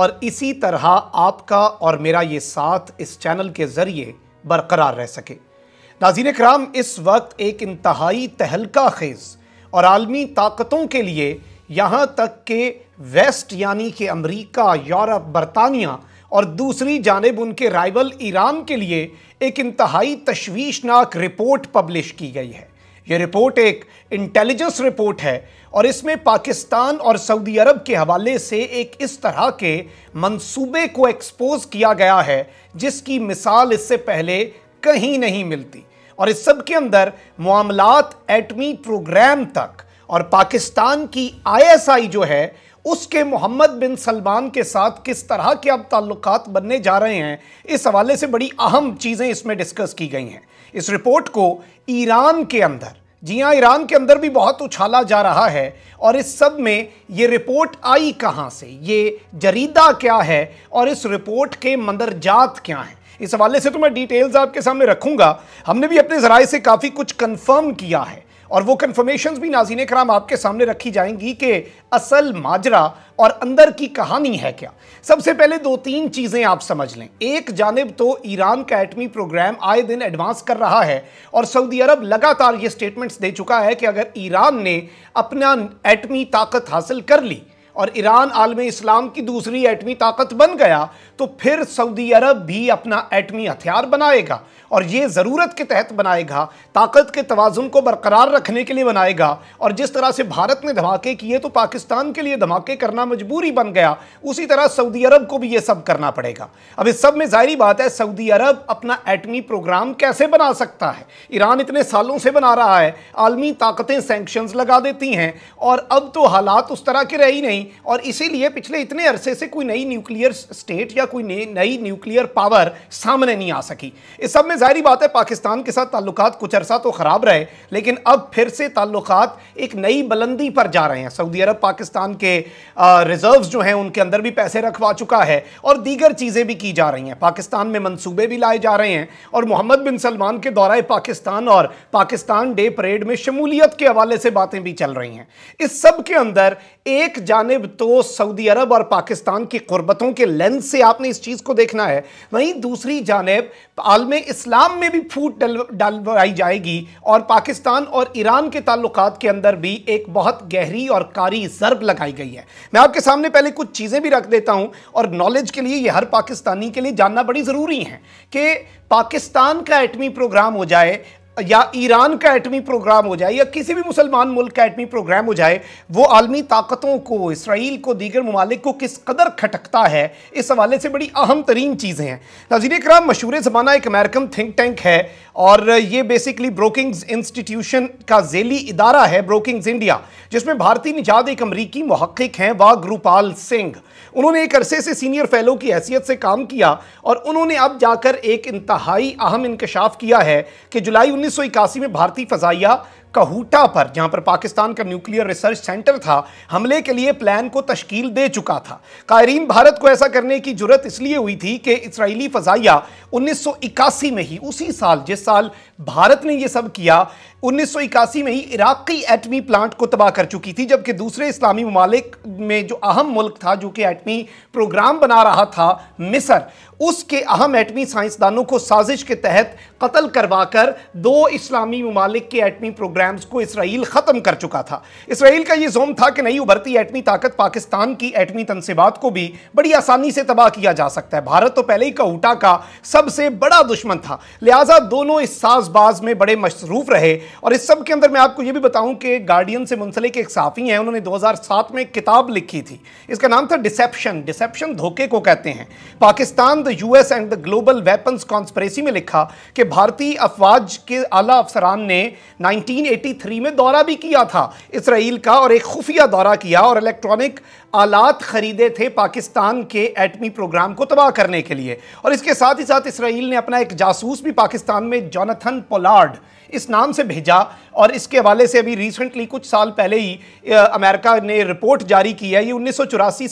और इसी तरह आपका और मेरा ये साथ इस चैनल के ज़रिए बरकरार रह सके नाजीन कराम इस वक्त एक इंतहाई तहलका खेज और आलमी ताकतों के लिए यहाँ तक के वेस्ट यानी कि अमरीका यूरोप बरतानिया और दूसरी जानब उनके राइवल ईरान के लिए एक इंतहाई तशवीशनाक रिपोर्ट पब्लिश की गई है ये रिपोर्ट एक इंटेलिजेंस रिपोर्ट है और इसमें पाकिस्तान और सऊदी अरब के हवाले से एक इस तरह के मंसूबे को एक्सपोज किया गया है जिसकी मिसाल इससे पहले कहीं नहीं मिलती और इस सब के अंदर मामलात एटमी प्रोग्राम तक और पाकिस्तान की आईएसआई जो है उसके मोहम्मद बिन सलमान के साथ किस तरह के अब ताल्लुकात बनने जा रहे हैं इस हवाले से बड़ी अहम चीज़ें इसमें डिस्कस की गई हैं इस रिपोर्ट को ईरान के अंदर जी हाँ ईरान के अंदर भी बहुत उछाला जा रहा है और इस सब में ये रिपोर्ट आई कहाँ से ये जरीदा क्या है और इस रिपोर्ट के मंदरजात क्या हैं इस हवाले से तो मैं डिटेल्स आपके सामने रखूँगा हमने भी अपने ज़राए से काफ़ी कुछ कन्फर्म किया है और वो कन्फर्मेशन भी नाजीन कराम आपके सामने रखी जाएंगी कि असल माजरा और अंदर की कहानी है क्या सबसे पहले दो तीन चीज़ें आप समझ लें एक जानब तो ईरान का एटमी प्रोग्राम आए दिन एडवांस कर रहा है और सऊदी अरब लगातार ये स्टेटमेंट्स दे चुका है कि अगर ईरान ने अपना एटमी ताकत हासिल कर ली और ईरान आलम इस्लाम की दूसरी एटमी ताकत बन गया तो फिर सऊदी अरब भी अपना एटमी हथियार बनाएगा और ये ज़रूरत के तहत बनाएगा ताकत के तोज़ुन को बरकरार रखने के लिए बनाएगा और जिस तरह से भारत ने धमाके किए तो पाकिस्तान के लिए धमाके करना मजबूरी बन गया उसी तरह सऊदी अरब को भी ये सब करना पड़ेगा अब इस सब में ज़ाहरी बात है सऊदी अरब अपना एटमी प्रोग्राम कैसे बना सकता है ईरान इतने सालों से बना रहा है आलमी ताकतें सेंक्शन लगा देती हैं और अब तो हालात उस तरह के रही नहीं नहीं और इसीलिए पिछले इतने अरसे से कोई नई न्यूक्लियर स्टेट या कोई नई न्यूक्लियर पावर सामने नहीं आ सकी इस सब में जाहिर बात है पाकिस्तान के साथ ताल्लुक कुछ अरसा तो ख़राब रहे लेकिन अब फिर से ताल्लुक एक नई बुलंदी पर जा रहे हैं सऊदी अरब पाकिस्तान के रिजर्व जो हैं उनके अंदर भी पैसे रखवा चुका है और दीगर चीज़ें भी की जा रही हैं पाकिस्तान में मनसूबे भी लाए जा रहे हैं और मोहम्मद बिन सलमान के दौरा पाकिस्तान और पाकिस्तान डे परेड में शमूलियत के हवाले से बातें भी चल रही हैं इस सब के अंदर एक जाने जानब तो सऊदी अरब और पाकिस्तान की कुर्बतों के लेंस से आपने इस चीज़ को देखना है वहीं दूसरी जानब आलम इस्लाम में भी फूट डलवाई जाएगी और पाकिस्तान और ईरान के ताल्लुक के अंदर भी एक बहुत गहरी और कारी जरब लगाई गई है मैं आपके सामने पहले कुछ चीज़ें भी रख देता हूँ और नॉलेज के लिए ये हर पाकिस्तानी के लिए जानना बड़ी ज़रूरी है कि पाकिस्तान का एटमी प्रोग्राम हो जाए या ईरान का एटमी प्रोग्राम हो जाए या किसी भी मुसलमान मुल्क का एटमी प्रोग्राम हो जाए वो आलमी ताकतों को इसराइल को दीगर ममालिक को किस कदर खटकता है इस हवाले से बड़ी अहम तरीन चीज़ें हैं नाजीर कराम मशहूर ज़माना एक अमेरिकन थिंक टैंक है और ये बेसिकली ब्रोकिंग्स इंस्टीट्यूशन का जेली इदारा है ब्रोकिंग्स इंडिया जिसमें भारतीय निजात एक अमरीकी महक्क हैं वाह गुरुपाल सिंह उन्होंने एक अरसे से सीनियर फेलो की हैसियत से काम किया और उन्होंने अब जाकर एक इंतहाई अहम इंकशाफ किया है कि जुलाई उन्नीस में भारतीय फजाइया कहूटा पर जहां पर पाकिस्तान का न्यूक्लियर रिसर्च सेंटर था हमले के लिए प्लान को तश्कील दे चुका था कायरीन भारत को ऐसा करने की जरूरत इसलिए हुई थी कि इसराइली फजाइया 1981 में ही उसी साल जिस साल भारत ने यह सब किया उन्नीस में ही इराकी एटमी प्लांट को तबाह कर चुकी थी जबकि दूसरे इस्लामी ममालिक में जो अहम मुल्क था जो कि एटमी प्रोग्राम बना रहा था मिसर उसके अहम एटमी साइंसदानों को साजिश के तहत कत्ल करवाकर दो इस्लामी ममालिक के एटमी प्रोग्राम्स को इसराइल ख़त्म कर चुका था इसराइल का ये जोम था कि नई उभरती एटमी ताकत पाकिस्तान की एटमी तनसीबात को भी बड़ी आसानी से तबाह किया जा सकता है भारत तो पहले ही कहूटा का सबसे बड़ा दुश्मन था लिहाजा दोनों इस साजबाज में बड़े मसरूफ रहे और इस सब के अंदर मैं आपको ये भी बताऊं कि गार्डियन से मुंसलिक एक साफ़ी हैं उन्होंने 2007 में एक किताब लिखी थी इसका नाम था डिसेप्शन डिसेप्शन धोखे को कहते हैं Pakistan the US and the global weapons conspiracy में लिखा कि भारतीय अफवाज के आला अफसरान ने नाइनटीन में दौरा भी किया था इसराइल का और एक खुफिया दौरा किया और इलेक्ट्रॉनिक आलात ख़रीदे थे पाकिस्तान के एटमी प्रोग्राम को तबाह करने के लिए और इसके साथ ही साथ इसराइल ने अपना एक जासूस भी पाकिस्तान में जोनाथन पोलार्ड इस नाम से भेजा और इसके हवाले से अभी रिसेंटली कुछ साल पहले ही अमेरिका ने रिपोर्ट जारी की है ये उन्नीस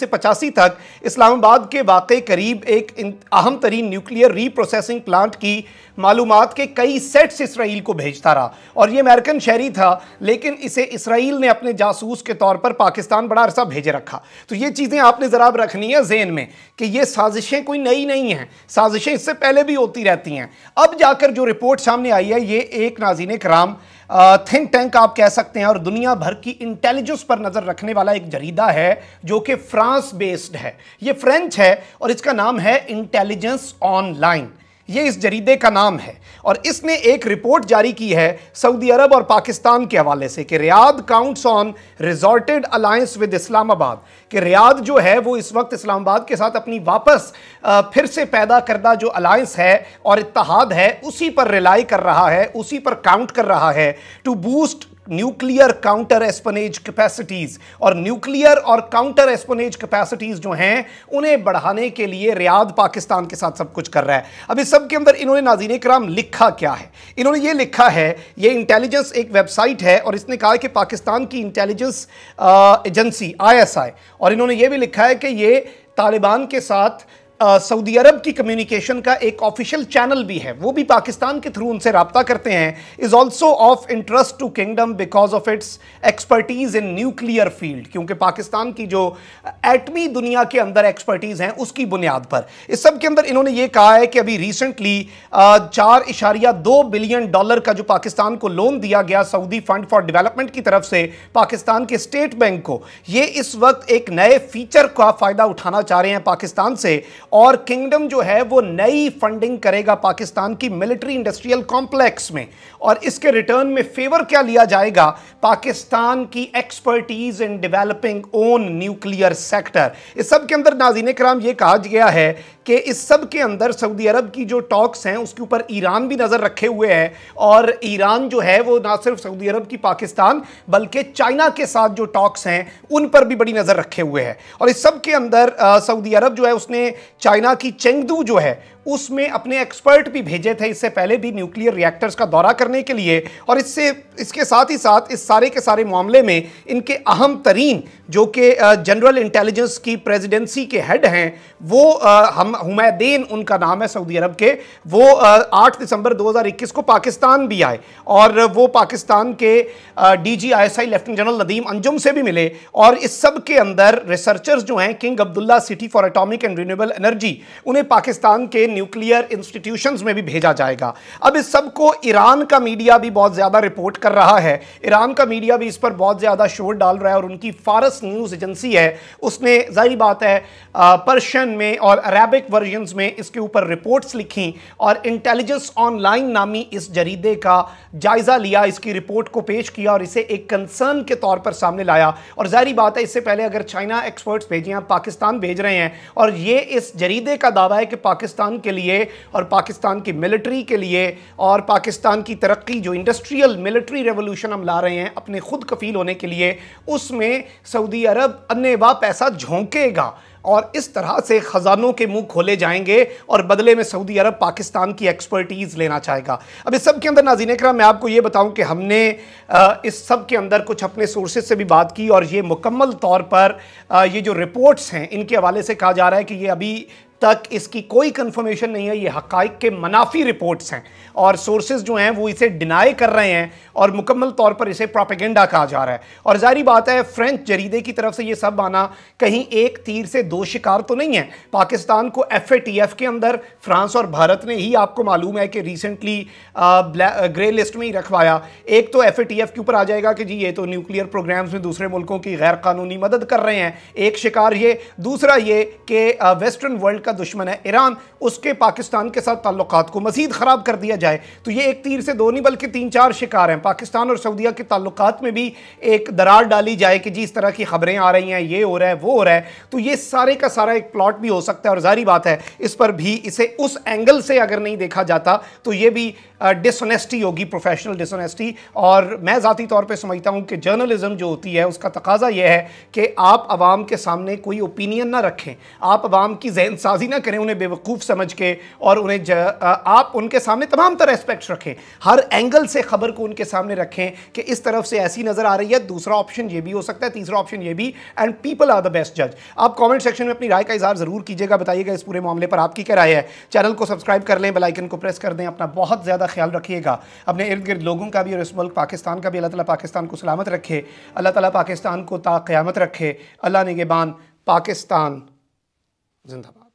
से पचासी तक इस्लामाबाद के वाक़ करीब एक अहम तरीन न्यूक्लियर रीप्रोसेसिंग प्लांट की मालूम के कई सेट्स इसराइल को भेजता रहा और ये अमेरिकन शहरी था लेकिन इसे इसराइल ने अपने जासूस के तौर पर पाकिस्तान बड़ा अरसा भेजे रखा तो ये चीज़ें आपने ज़रा रखनी है जेन में कि ये साजिशें कोई नई नहीं हैं साजिशें इससे पहले भी होती रहती हैं अब जाकर जो रिपोर्ट सामने आई है ये एक ना नाजीन राम थिंक टैंक आप कह सकते हैं और दुनिया भर की इंटेलिजेंस पर नज़र रखने वाला एक जरीदा है जो कि फ्रांस बेस्ड है ये फ्रेंच है और इसका नाम है इंटेलिजेंस ऑनलाइन ये इस जरीदे का नाम है और इसने एक रिपोर्ट जारी की है सऊदी अरब और पाकिस्तान के हवाले से कि Riyadh counts on resorted alliance with Islamabad कि रियाद जो है वो इस वक्त इस्लामाबाद के साथ अपनी वापस फिर से पैदा करदा जो अलायंस है और इतिहाद है उसी पर रिलाई कर रहा है उसी पर काउंट कर रहा है to boost nuclear counter espionage capacities और न्यूक्लियर और काउंटर एस्पनेज कैपेसिटीज जो हैं उन्हें बढ़ाने के लिए रियाद पाकिस्तान के साथ सब कुछ कर रहा है अब इस सब के अंदर इन्होंने नाजीन कराम लिखा क्या है इन्होंने ये लिखा है ये इंटेलिजेंस एक वेबसाइट है और इसने कहा कि पाकिस्तान की इंटेलिजेंस एजेंसी आई और इन्होंने ये भी लिखा है कि ये तालिबान के साथ सऊदी अरब की कम्युनिकेशन का एक ऑफिशियल चैनल भी है वो भी पाकिस्तान के थ्रू उनसे रबता करते हैं is also of interest to kingdom because of its expertise in nuclear field क्योंकि पाकिस्तान की जो एटमी दुनिया के अंदर एक्सपर्टीज़ हैं उसकी बुनियाद पर इस सब के अंदर इन्होंने ये कहा है कि अभी रिसेंटली चार इशारिया दो बिलियन डॉलर का जो पाकिस्तान को लोन दिया गया सऊदी फंड फॉर डेवलपमेंट की तरफ से पाकिस्तान के स्टेट बैंक को ये इस वक्त एक नए फीचर का फ़ायदा उठाना चाह रहे हैं पाकिस्तान से और किंगडम जो है वो नई फंडिंग करेगा पाकिस्तान की मिलिट्री इंडस्ट्रियल कॉम्प्लेक्स में और इसके रिटर्न में फेवर क्या लिया जाएगा पाकिस्तान की expertise in developing own nuclear sector इस सब के अंदर नाजीन कराम ये कहा गया है कि इस सब के अंदर सऊदी अरब की जो टॉक्स हैं उसके ऊपर ईरान भी नज़र रखे हुए है और ईरान जो है वो ना सिर्फ सऊदी अरब की पाकिस्तान बल्कि चाइना के साथ जो टॉक्स हैं उन पर भी बड़ी नज़र रखे हुए है और इस सब के अंदर सऊदी अरब जो है उसने चाइना की चेंगदू जो है उसमें अपने एक्सपर्ट भी भेजे थे इससे पहले भी न्यूक्लियर रिएक्टर्स का दौरा करने के लिए और इससे इसके साथ ही साथ इस सारे के सारे मामले में इनके अहम तरीन जो कि जनरल इंटेलिजेंस की प्रेसिडेंसी के हेड हैं वो हम हुमैदीन उनका नाम है सऊदी अरब के वो आठ दिसंबर 2021 को पाकिस्तान भी आए और वो पाकिस्तान के D G I S I lieutenant general Nadeem Anjum से भी मिले और इस सब के अंदर रिसर्चर्स जो हैं king Abdullah city for atomic and renewable energy उन्हें पाकिस्तान के न्यूक्लियर इंस्टीट्यूशन में भी भेजा जाएगा अब इस सबको ईरान का मीडिया भी बहुत ज़्यादा रिपोर्ट कर रहा है ईरान का मीडिया भी इस पर बहुत ज़्यादा शोर डाल रहा है और उनकी फारस न्यूज़ एजेंसी है उसने जाहिर बात है पर्शियन में और अरेबिक वर्जन में इसके ऊपर रिपोर्ट्स लिखी और इंटेलिजेंस ऑनलाइन नामी इस जरीदे का जायज़ा लिया इसकी रिपोर्ट को पेश किया और इसे एक कंसर्न के तौर पर सामने लाया और जाहिर बात है इससे पहले अगर चाइना एक्सपर्ट्स भेजें पाकिस्तान भेज रहे हैं और ये इस जरीदे का दावा है कि पाकिस्तान के लिए और पाकिस्तान की मिलिट्री के लिए और पाकिस्तान की तरक्की जो इंडस्ट्रियल मिलिट्री रेवोल्यूशन हम ला रहे हैं अपने खुद कफील होने के लिए उसमें सऊदी अरब अनेवा पैसा झोंकेगा और इस तरह से ख़जानों के मुंह खोले जाएंगे और बदले में सऊदी अरब पाकिस्तान की एक्सपर्टीज़ लेना चाहेगा अब इस सब के अंदर नाजीन करा मैं आपको ये बताऊं कि हमने इस सब के अंदर कुछ अपने सोर्सेज से भी बात की और ये मुकम्मल तौर पर ये जो रिपोर्ट्स हैं इनके हवाले से कहा जा रहा है कि ये अभी तक इसकी कोई कन्फर्मेशन नहीं है ये हक़ के मनाफी रिपोर्ट्स हैं और सोर्सेज जो हैं वो इसे डिनाई कर रहे हैं और मुकम्मल तौर पर इसे प्रोपेगेंडा कहा जा रहा है और जारी बात है फ्रेंच जरीदे की तरफ से ये सब आना कहीं एक तीर से दो शिकार तो नहीं है पाकिस्तान को एफ के अंदर फ्रांस और भारत ने ही आपको मालूम है कि रिसेंटली ग्रे लिस्ट में ही रखवाया एक तो एफ के ऊपर आ जाएगा कि जी ये तो न्यूक्लियर प्रोग्राम्स में दूसरे मुल्कों की गैर कानूनी मदद कर रहे हैं एक शिकार ये दूसरा ये कि वेस्टर्न वर्ल्ड का का दुश्मन है ईरान उसके पाकिस्तान के साथ ताल्लुक को मजीद ख़राब कर दिया जाए तो ये एक तीर से दो नहीं बल्कि तीन चार शिकार हैं पाकिस्तान और सऊदिया के ताल्लुक में भी एक दरार डाली जाए कि जी इस तरह की खबरें आ रही हैं ये हो रहा है वो हो रहा है तो ये सारे का सारा एक प्लॉट भी हो सकता है और जारी बात है इस पर भी इसे उस एंगल से अगर नहीं देखा जाता तो ये भी डिसनेस्टी होगी प्रोफेशनल डिसऑनेस्टी और मैं ज़ाती तौर पर समझता हूँ कि जर्नलिज्म जो होती है उसका तकाजा यह है कि आप आवाम के सामने कोई ओपिनियन ना रखें आप आवाम की जहन साज जल्दबाजी ना करें उन्हें बेवकूफ़ समझ के और उन्हें आप उनके सामने तमाम तरह एस्पेक्ट्स रखें हर एंगल से खबर को उनके सामने रखें कि इस तरफ से ऐसी नज़र आ रही है दूसरा ऑप्शन ये भी हो सकता है तीसरा ऑप्शन ये भी and people are the best जज आप कॉमेंट सेक्शन में अपनी राय का इजहार ज़रूर कीजिएगा बताइएगा इस पूरे मामले पर आपकी क्या राय है चैनल को सब्सक्राइब कर लें बेलाइकन को प्रेस कर दें अपना बहुत ज़्यादा ख्याल रखिएगा अपने इर्द गिर्द लोगों का भी और इस मुल्क पाकिस्तान का भी अल्लाह ताला पाकिस्तान को सलामत रखे अल्लाह तला पाकिस्तान को ता रखे अल्लाह नगेबान पाकिस्तान जिंदाबाद